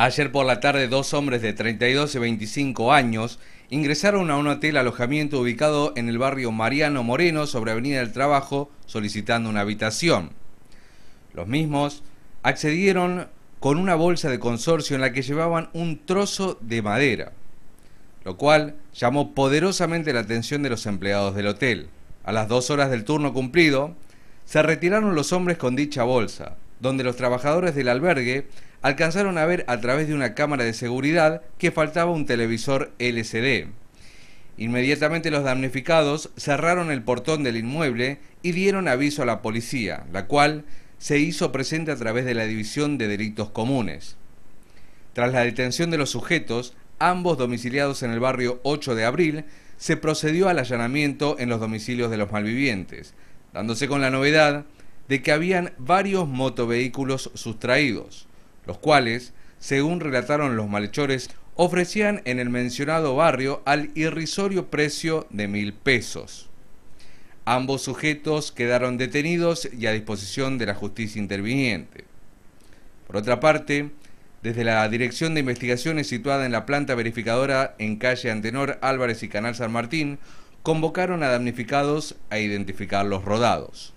Ayer por la tarde, dos hombres de 32 y 25 años ingresaron a un hotel alojamiento ubicado en el barrio Mariano Moreno sobre Avenida del Trabajo solicitando una habitación. Los mismos accedieron con una bolsa de consorcio en la que llevaban un trozo de madera, lo cual llamó poderosamente la atención de los empleados del hotel. A las dos horas del turno cumplido, se retiraron los hombres con dicha bolsa, donde los trabajadores del albergue alcanzaron a ver a través de una cámara de seguridad que faltaba un televisor LCD. Inmediatamente los damnificados cerraron el portón del inmueble y dieron aviso a la policía, la cual se hizo presente a través de la División de Delitos Comunes. Tras la detención de los sujetos, ambos domiciliados en el barrio 8 de abril, se procedió al allanamiento en los domicilios de los malvivientes, dándose con la novedad de que habían varios motovehículos sustraídos, los cuales, según relataron los malhechores, ofrecían en el mencionado barrio al irrisorio precio de mil pesos. Ambos sujetos quedaron detenidos y a disposición de la justicia interviniente. Por otra parte, desde la Dirección de Investigaciones situada en la planta verificadora en calle Antenor Álvarez y Canal San Martín, convocaron a damnificados a identificar los rodados.